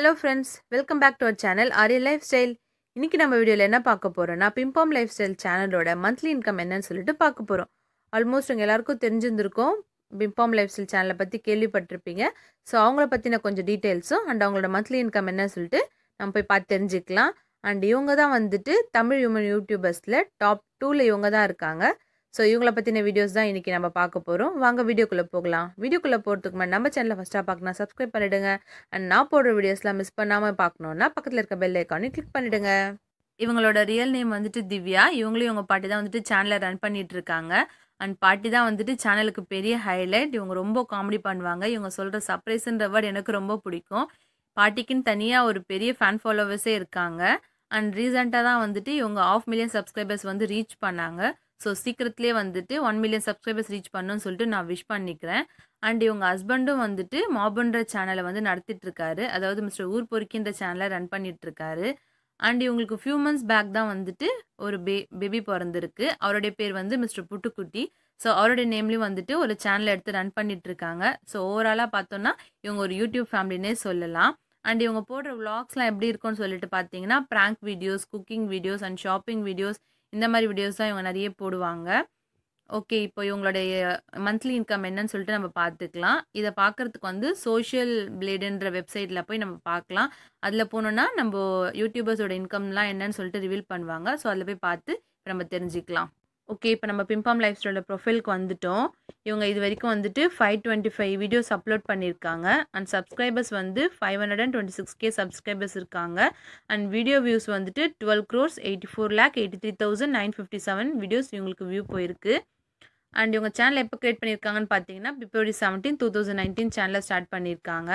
hello friends welcome back to our channel ஆரிய lifestyle இன்றைக்கி நம்ம வீடியோவில் என்ன பார்க்க போகிறோம்னா பிம்பாம் லைஃப் ஸ்டைல் சேனலோட மந்த்லி இன்கம் என்னன்னு சொல்லிட்டு பார்க்க போகிறோம் ஆல்மோஸ்ட் உங்கள் எல்லாருக்கும் தெரிஞ்சிருந்திருக்கும் பிம்பாம் லைஃப் ஸ்டைல் சேனலை பற்றி கேள்விப்பட்டிருப்பீங்க ஸோ அவங்கள பற்றின கொஞ்சம் டீட்டெயில்ஸும் அண்ட் அவங்களோட மந்த்லி இன்கம் என்னன்னு சொல்லிட்டு நம்ம போய் பார்த்து தெரிஞ்சுக்கலாம் அண்ட் இவங்க தான் வந்துட்டு தமிழ் ஹியூமன் யூடியூபர்ஸில் டாப் டூவில் இவங்க தான் இருக்காங்க ஸோ இவங்களை பற்றின வீடியோஸ் தான் இன்றைக்கி நம்ம பார்க்க போகிறோம் வாங்க வீடியோக்குள்ளே போகலாம் வீடியோக்குள்ளே போகிறதுக்கு முன்னாடி நம்ம சேனலை ஃபஸ்ட்டாக பார்க்கணும் சப்ஸ்கிரைப் பண்ணிவிடுங்க அண்ட் நான் போடுற வீடியோஸ்லாம் மிஸ் பண்ணாமல் பார்க்கணுன்னா பக்கத்தில் இருக்க பெல் ஐக்கானே கிளிக் பண்ணிவிடுங்க இவங்களோட ரியல் நேம் வந்துட்டு திவ்யா இவங்களும் இவங்க பாட்டி தான் வந்துட்டு சேனலை ரன் பண்ணிட்டு இருக்காங்க அண்ட் பாட்டி தான் வந்துட்டு சேனலுக்கு பெரிய ஹைலைட் இவங்க ரொம்ப காமெடி பண்ணுவாங்க இவங்க சொல்கிற சர்ப்ரைஸ்ன்ற வேர்ட் எனக்கு ரொம்ப பிடிக்கும் பாட்டிக்குன்னு தனியாக ஒரு பெரிய ஃபேன் ஃபாலோவர்ஸே இருக்காங்க அண்ட் ரீசெண்டாக தான் வந்துட்டு இவங்க ஆஃப் மில்லியன் சப்ஸ்கிரைபர்ஸ் வந்து ரீச் பண்ணாங்க ஸோ சீக்கிரத்துலேயே வந்துட்டு ஒன் மில்லியன் சப்ஸ்கிரைபர்ஸ் ரீச் பண்ணுன்னு சொல்லிட்டு நான் விஷ் பண்ணிக்கிறேன் அண்ட் இவங்க ஹஸ்பண்டும் வந்துட்டு மாபன்ற சேனலை வந்து நடத்திட்டுருக்காரு அதாவது மிஸ்டர் ஊர் பொறுக்கின்ற சேனலை ரன் பண்ணிகிட்ருக்காரு அண்ட் இவங்களுக்கு ஃபியூ மந்த்ஸ் பேக் தான் வந்துட்டு ஒரு பே பேபி பிறந்திருக்கு அவருடைய பேர் வந்து மிஸ்டர் புட்டுக்குட்டி ஸோ அவருடைய நேம்லேயும் வந்துட்டு ஒரு சேனலை எடுத்து ரன் பண்ணிகிட்ருக்காங்க ஸோ ஓவராலாக பார்த்தோன்னா இவங்க ஒரு யூடியூப் ஃபேமிலினே சொல்லலாம் அண்ட் இவங்க போடுற விளாக்ஸ்லாம் எப்படி இருக்கும்னு சொல்லிட்டு பார்த்தீங்கன்னா prank videos cooking videos and shopping videos இந்த மாதிரி வீடியோஸ் தான் இவங்க நிறைய போடுவாங்க ஓகே இப்போ இவங்களுடைய மந்த்லி இன்கம் என்னன்னு சொல்லிட்டு நம்ம பார்த்துக்கலாம் இதை பார்க்குறதுக்கு வந்து சோஷியல் பிளேடுன்ற வெப்சைட்டில் போய் நம்ம பார்க்கலாம் அதில் போனோன்னா நம்ம யூடியூபர்ஸோட இன்கம்லாம் என்னன்னு சொல்லிட்டு ரிவீல் பண்ணுவாங்க ஸோ அதில் போய் பார்த்து நம்ம தெரிஞ்சுக்கலாம் ஓகே இப்போ நம்ம பிம்பாம் லைஃப் ஸ்டைலோட ப்ரொஃபைலுக்கு வந்துட்டோம் இவங்க இது வரைக்கும் வந்துட்டு five twenty five videos upload பண்ணியிருக்காங்க அண்ட் சப்ஸ்கிரைபர்ஸ் வந்து five hundred and twenty six K subscribers இருக்காங்க அண்ட் வீடியோ வியூஸ் வந்துட்டு twelve crores eighty four lakh eighty three thousand nine fifty seven videos இவங்களுக்கு வியூ போயிருக்கு அண்ட் இவங்க சேனல் எப்போ கிரியேட் பண்ணியிருக்காங்கன்னு பார்த்தீங்கன்னா February seventeen two thousand nineteen சேனலில் ஸ்டார்ட் பண்ணியிருக்காங்க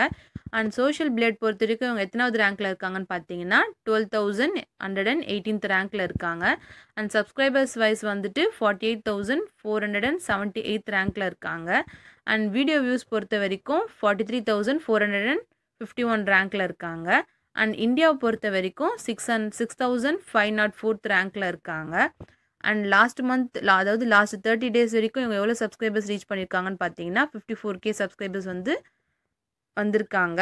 அண்ட் சோஷியல் பிளேட் பொறுத்த வரைக்கும் இவங்க எத்தனாவது ரேங்க்கில் இருக்காங்கன்னு பார்த்தீங்கன்னா twelve thousand hundred and eighteenth ரேங்க்கில் இருக்காங்க அண்ட் சப்ஸ்கிரைபர்ஸ் வைஸ் வந்துட்டு forty eight thousand four hundred and seventy eighth ரேங்க்கில் இருக்காங்க அண்ட் வீடியோ வியூஸ் பொறுத்த வரைக்கும் forty three thousand four hundred and fifty one ரேங்க்கில் இருக்காங்க அண்ட் இந்தியாவை பொறுத்த வரைக்கும் six and six thousand five nought fourth ரேங்க்கில் இருக்காங்க அண்ட் லாஸ்ட் மந்த் அதாவது லாஸ்ட் தேர்ட்டி டேஸ் வரைக்கும் இவங்க எவ்வளோ சப்ஸ்கிரைபர்ஸ் ரீச் பண்ணியிருக்காங்கன்னு பார்த்தீங்கன்னா ஃபிஃப்டி ஃபோர் கே சப்ஸ்கிரைபர்ஸ் வந்து வந்திருக்காங்க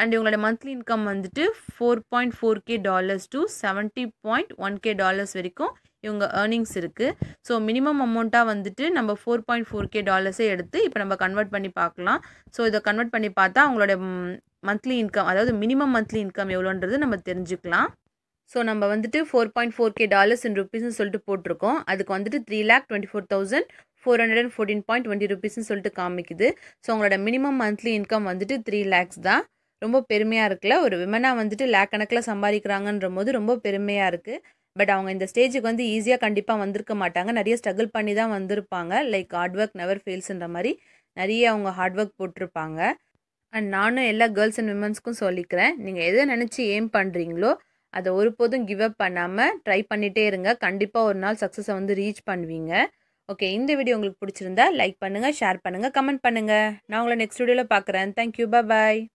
அண்ட் இவங்களோட மந்த்லி இன்கம் வந்துட்டு four point four K dollars to seventy point one K dollars வரைக்கும் இவங்க ஏர்னிங்ஸ் இருக்குது ஸோ மினிமம் அமௌண்ட்டாக வந்துட்டு நம்ம ஃபோர் பாயிண்ட் ஃபோர் கே டாலர்ஸே எடுத்து இப்போ நம்ம கன்வெர்ட் பண்ணி பார்க்கலாம் ஸோ இதை கன்வெர்ட் பண்ணி பார்த்தா அவங்களோட மந்த்லி இன்கம் அதாவது மினிமம் மந்த்லி இன்கம் எவ்வளோன்றது நம்ம தெரிஞ்சுக்கலாம் ஸோ நம்ம வந்துட்டு four point four K dollars in ருபீஸ்னு சொல்லிட்டு போட்டிருக்கோம் அதுக்கு வந்துட்டு three lakh twenty four thousand four hundred and fourteen point twenty ருபீஸ்னு சொல்லிட்டு காமிக்குது ஸோ உங்களோட மினிமம் மந்த்லி இன்கம் வந்துட்டு த்ரீ லேக்ஸ் தான் ரொம்ப பெருமையாக இருக்குல்ல ஒரு விமனாக வந்துட்டு லேக் கணக்கில் சம்பாதிக்கிறாங்கன்ற போது ரொம்ப பெருமையாக இருக்குது பட் அவங்க இந்த ஸ்டேஜுக்கு வந்து ஈஸியாக கண்டிப்பாக வந்திருக்க மாட்டாங்க நிறைய ஸ்ட்ரகிள் பண்ணி தான் வந்திருப்பாங்க லைக் ஹார்ட் ஒர்க் நெவர் ஃபெயில்ஸ்ன்ற மாதிரி நிறைய அவங்க ஹார்ட் ஒர்க் போட்டிருப்பாங்க அண்ட் நானும் எல்லா கேர்ள்ஸ் அண்ட் விமன்ஸ்க்கும் சொல்லிக்கிறேன் நீங்கள் எதை நினச்சி ஏம் பண்ணுறீங்களோ அதை ஒருபோதும் கிவ் அப் பண்ணாமல் ட்ரை பண்ணிகிட்டே இருங்க கண்டிப்பாக ஒரு நாள் சக்ஸஸை வந்து ரீச் பண்ணுவீங்க ஓகே இந்த வீடியோ உங்களுக்கு பிடிச்சிருந்தா லைக் பண்ணுங்கள் ஷேர் பண்ணுங்கள் கமெண்ட் பண்ணுங்கள் நான் உங்களை நெக்ஸ்ட் வீடியோவில் பார்க்குறேன் தேங்க்யூ பாய்